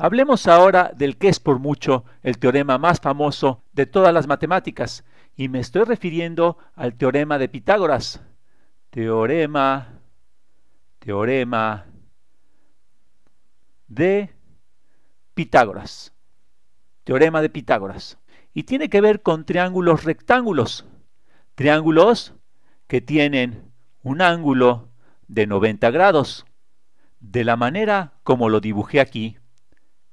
Hablemos ahora del que es por mucho el teorema más famoso de todas las matemáticas, y me estoy refiriendo al teorema de Pitágoras. Teorema, teorema de Pitágoras. Teorema de Pitágoras. Y tiene que ver con triángulos rectángulos. Triángulos que tienen un ángulo de 90 grados. De la manera como lo dibujé aquí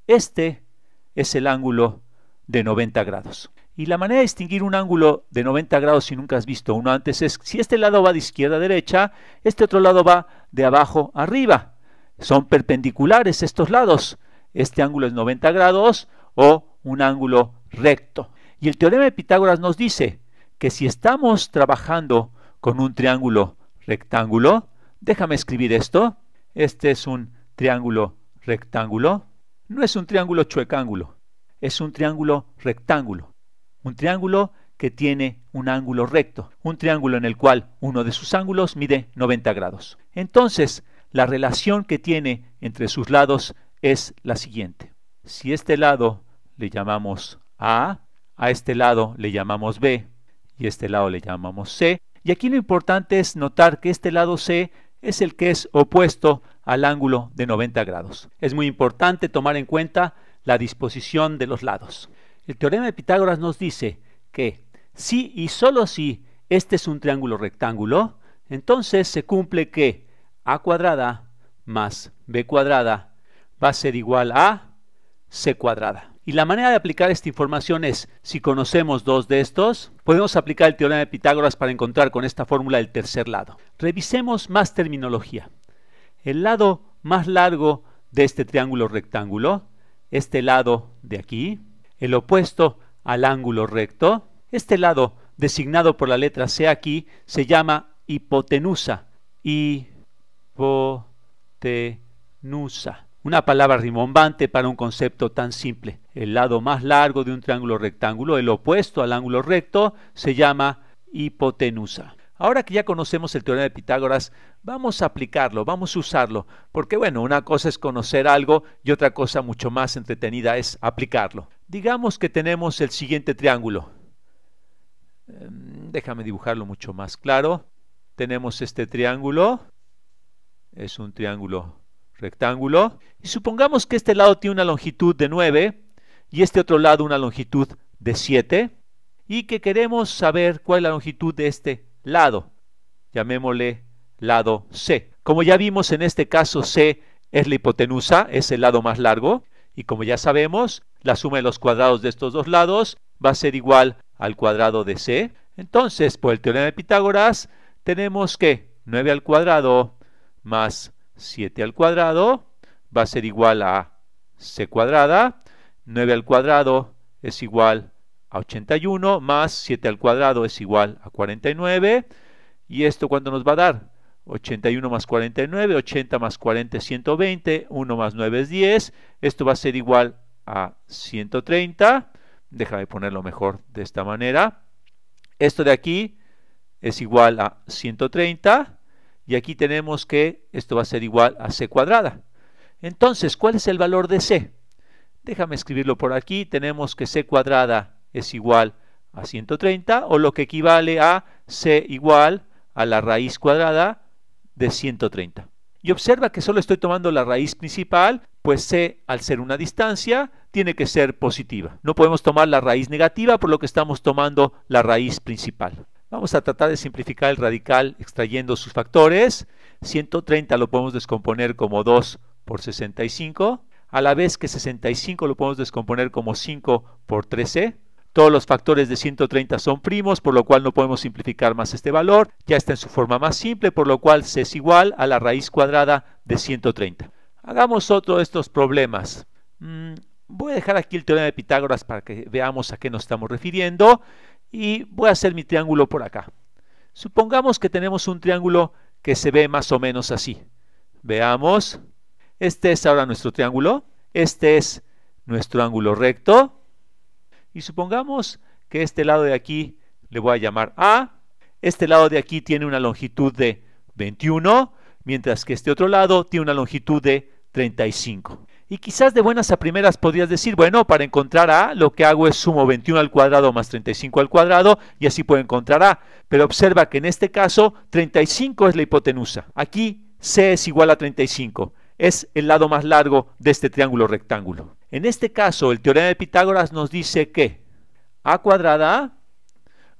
este es el ángulo de 90 grados. Y la manera de distinguir un ángulo de 90 grados si nunca has visto uno antes es si este lado va de izquierda a derecha, este otro lado va de abajo a arriba. Son perpendiculares estos lados. Este ángulo es 90 grados o un ángulo recto. Y el teorema de Pitágoras nos dice que si estamos trabajando con un triángulo rectángulo, déjame escribir esto, este es un triángulo rectángulo, no es un triángulo chuecángulo, es un triángulo rectángulo. Un triángulo que tiene un ángulo recto, un triángulo en el cual uno de sus ángulos mide 90 grados. Entonces, la relación que tiene entre sus lados es la siguiente. Si este lado le llamamos A, a este lado le llamamos B y a este lado le llamamos C, y aquí lo importante es notar que este lado C es el que es opuesto al ángulo de 90 grados. Es muy importante tomar en cuenta la disposición de los lados. El teorema de Pitágoras nos dice que si y solo si este es un triángulo rectángulo, entonces se cumple que a cuadrada más b cuadrada va a ser igual a c cuadrada. Y la manera de aplicar esta información es, si conocemos dos de estos, podemos aplicar el teorema de Pitágoras para encontrar con esta fórmula el tercer lado. Revisemos más terminología. El lado más largo de este triángulo rectángulo, este lado de aquí, el opuesto al ángulo recto, este lado designado por la letra C aquí se llama hipotenusa. Hipotenusa. Una palabra rimbombante para un concepto tan simple el lado más largo de un triángulo rectángulo, el opuesto al ángulo recto, se llama hipotenusa. Ahora que ya conocemos el teorema de Pitágoras, vamos a aplicarlo, vamos a usarlo, porque bueno, una cosa es conocer algo y otra cosa mucho más entretenida es aplicarlo. Digamos que tenemos el siguiente triángulo. Em, déjame dibujarlo mucho más claro. Tenemos este triángulo, es un triángulo rectángulo, y supongamos que este lado tiene una longitud de 9 y este otro lado una longitud de 7 y que queremos saber cuál es la longitud de este lado. Llamémosle lado C. Como ya vimos en este caso C es la hipotenusa, es el lado más largo y como ya sabemos la suma de los cuadrados de estos dos lados va a ser igual al cuadrado de C. Entonces, por el teorema de Pitágoras tenemos que 9 al cuadrado más 7 al cuadrado va a ser igual a C cuadrada 9 al cuadrado es igual a 81, más 7 al cuadrado es igual a 49. ¿Y esto cuánto nos va a dar? 81 más 49, 80 más 40 es 120, 1 más 9 es 10. Esto va a ser igual a 130. Déjame ponerlo mejor de esta manera. Esto de aquí es igual a 130. Y aquí tenemos que esto va a ser igual a c cuadrada. Entonces, ¿cuál es el valor de c? Déjame escribirlo por aquí. Tenemos que c cuadrada es igual a 130 o lo que equivale a c igual a la raíz cuadrada de 130. Y observa que solo estoy tomando la raíz principal, pues c al ser una distancia tiene que ser positiva. No podemos tomar la raíz negativa, por lo que estamos tomando la raíz principal. Vamos a tratar de simplificar el radical extrayendo sus factores. 130 lo podemos descomponer como 2 por 65 a la vez que 65 lo podemos descomponer como 5 por 13, Todos los factores de 130 son primos, por lo cual no podemos simplificar más este valor. Ya está en su forma más simple, por lo cual C es igual a la raíz cuadrada de 130. Hagamos otro de estos problemas. Mm, voy a dejar aquí el teorema de Pitágoras para que veamos a qué nos estamos refiriendo. Y voy a hacer mi triángulo por acá. Supongamos que tenemos un triángulo que se ve más o menos así. Veamos. Este es ahora nuestro triángulo, este es nuestro ángulo recto, y supongamos que este lado de aquí le voy a llamar A, este lado de aquí tiene una longitud de 21, mientras que este otro lado tiene una longitud de 35. Y quizás de buenas a primeras podrías decir, bueno, para encontrar A, lo que hago es sumo 21 al cuadrado más 35 al cuadrado y así puedo encontrar A. Pero observa que en este caso 35 es la hipotenusa. Aquí C es igual a 35 es el lado más largo de este triángulo rectángulo. En este caso, el teorema de Pitágoras nos dice que a cuadrada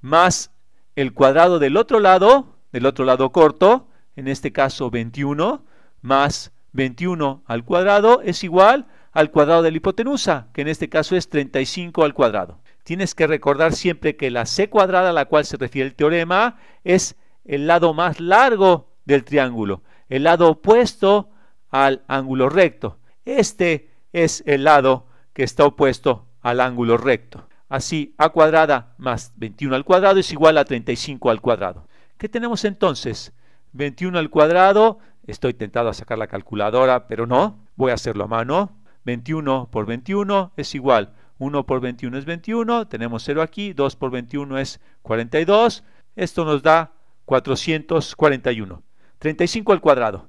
más el cuadrado del otro lado, del otro lado corto, en este caso 21, más 21 al cuadrado es igual al cuadrado de la hipotenusa, que en este caso es 35 al cuadrado. Tienes que recordar siempre que la c cuadrada a la cual se refiere el teorema es el lado más largo del triángulo, el lado opuesto al ángulo recto. Este es el lado que está opuesto al ángulo recto. Así, a cuadrada más 21 al cuadrado es igual a 35 al cuadrado. ¿Qué tenemos entonces? 21 al cuadrado, estoy tentado a sacar la calculadora, pero no, voy a hacerlo a mano. 21 por 21 es igual, 1 por 21 es 21, tenemos 0 aquí, 2 por 21 es 42, esto nos da 441. 35 al cuadrado.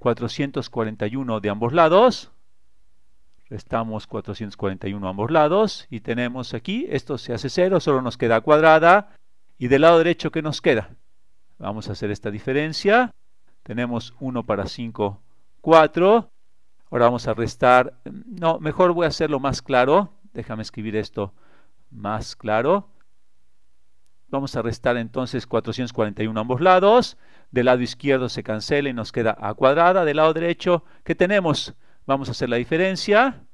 441 de ambos lados. Restamos 441 a ambos lados y tenemos aquí, esto se hace cero, solo nos queda cuadrada. Y del lado derecho, ¿qué nos queda? Vamos a hacer esta diferencia. Tenemos 1 para 5, 4. Ahora vamos a restar, no, mejor voy a hacerlo más claro. Déjame escribir esto más claro. Vamos a restar entonces 441 a ambos lados. Del lado izquierdo se cancela y nos queda A cuadrada. Del lado derecho, ¿qué tenemos? Vamos a hacer la diferencia.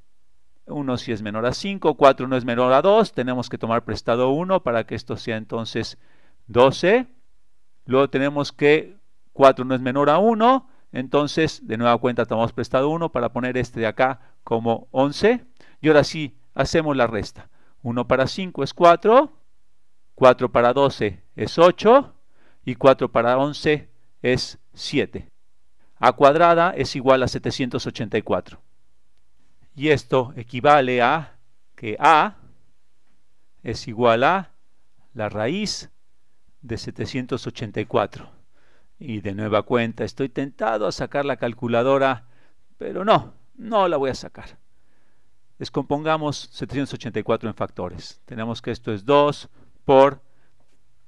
1 si es menor a 5, 4 no es menor a 2, tenemos que tomar prestado 1 para que esto sea entonces 12. Luego tenemos que 4 no es menor a 1, entonces de nueva cuenta tomamos prestado 1 para poner este de acá como 11. Y ahora sí, hacemos la resta. 1 para 5 es 4, 4 para 12 es 8, y 4 para 11 es 7. A cuadrada es igual a 784. Y esto equivale a que A es igual a la raíz de 784. Y de nueva cuenta, estoy tentado a sacar la calculadora, pero no, no la voy a sacar. Descompongamos 784 en factores. Tenemos que esto es 2 por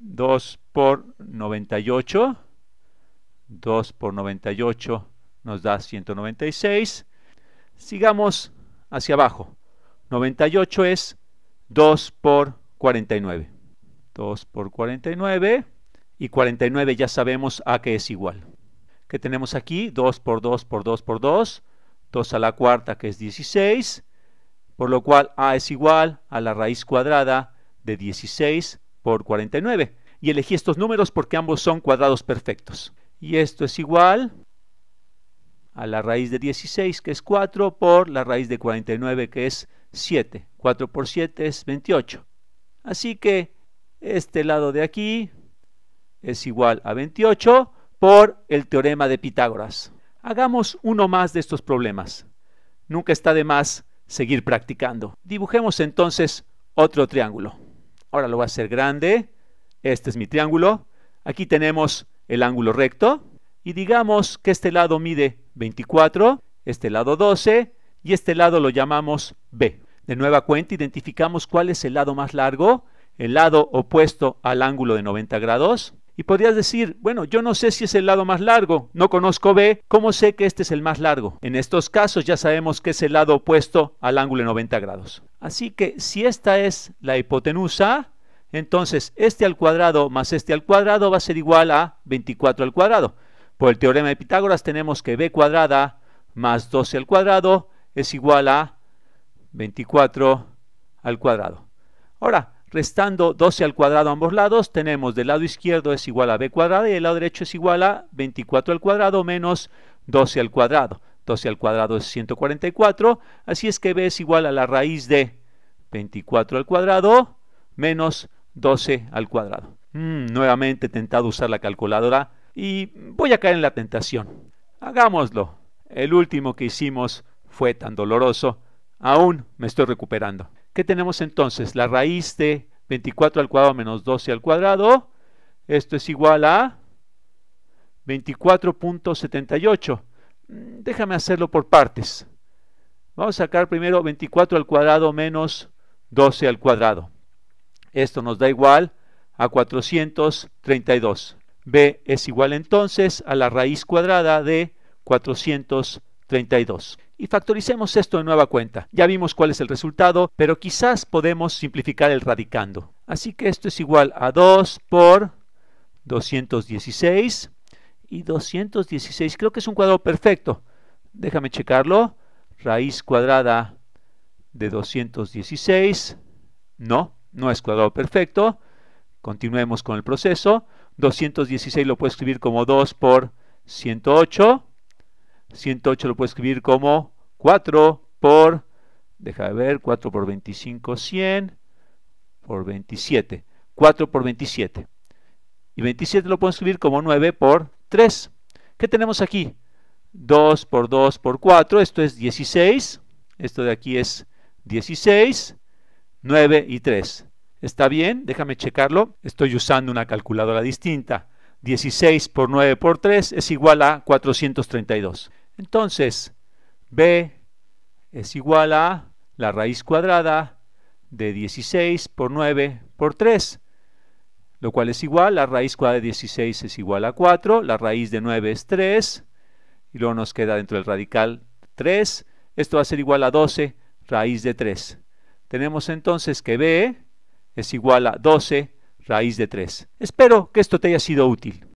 2 por 98. 2 por 98 nos da 196. Sigamos hacia abajo. 98 es 2 por 49. 2 por 49 y 49 ya sabemos a que es igual. ¿Qué tenemos aquí? 2 por 2 por 2 por 2. 2 a la cuarta que es 16. Por lo cual a es igual a la raíz cuadrada de 16 por 49. Y elegí estos números porque ambos son cuadrados perfectos. Y esto es igual a la raíz de 16, que es 4, por la raíz de 49, que es 7. 4 por 7 es 28. Así que este lado de aquí es igual a 28 por el teorema de Pitágoras. Hagamos uno más de estos problemas. Nunca está de más seguir practicando. Dibujemos entonces otro triángulo. Ahora lo voy a hacer grande. Este es mi triángulo. Aquí tenemos el ángulo recto. Y digamos que este lado mide 24, este lado 12 y este lado lo llamamos B. De nueva cuenta identificamos cuál es el lado más largo, el lado opuesto al ángulo de 90 grados. Y podrías decir, bueno, yo no sé si es el lado más largo, no conozco B, ¿cómo sé que este es el más largo? En estos casos ya sabemos que es el lado opuesto al ángulo de 90 grados. Así que si esta es la hipotenusa, entonces este al cuadrado más este al cuadrado va a ser igual a 24 al cuadrado. Por el teorema de Pitágoras tenemos que b cuadrada más 12 al cuadrado es igual a 24 al cuadrado. Ahora, restando 12 al cuadrado a ambos lados, tenemos del lado izquierdo es igual a b cuadrada y del lado derecho es igual a 24 al cuadrado menos 12 al cuadrado. 12 al cuadrado es 144, así es que b es igual a la raíz de 24 al cuadrado menos 12 al cuadrado. Mm, nuevamente he tentado usar la calculadora y voy a caer en la tentación. Hagámoslo. El último que hicimos fue tan doloroso. Aún me estoy recuperando. ¿Qué tenemos entonces? La raíz de 24 al cuadrado menos 12 al cuadrado. Esto es igual a 24.78. Mm, déjame hacerlo por partes. Vamos a sacar primero 24 al cuadrado menos 12 al cuadrado. Esto nos da igual a 432. B es igual entonces a la raíz cuadrada de 432. Y factoricemos esto de nueva cuenta. Ya vimos cuál es el resultado, pero quizás podemos simplificar el radicando. Así que esto es igual a 2 por 216 y 216. Creo que es un cuadrado perfecto. Déjame checarlo. Raíz cuadrada de 216. No, no es cuadrado perfecto. Continuemos con el proceso. 216 lo puedo escribir como 2 por 108. 108 lo puedo escribir como 4 por, deja de ver, 4 por 25, 100 por 27. 4 por 27. Y 27 lo puedo escribir como 9 por 3. ¿Qué tenemos aquí? 2 por 2 por 4, esto es 16. Esto de aquí es 16, 9 y 3. ¿Está bien? Déjame checarlo. Estoy usando una calculadora distinta. 16 por 9 por 3 es igual a 432. Entonces, B es igual a la raíz cuadrada de 16 por 9 por 3 lo cual es igual, la raíz cuadrada de 16 es igual a 4, la raíz de 9 es 3, y luego nos queda dentro del radical 3, esto va a ser igual a 12 raíz de 3. Tenemos entonces que b es igual a 12 raíz de 3. Espero que esto te haya sido útil.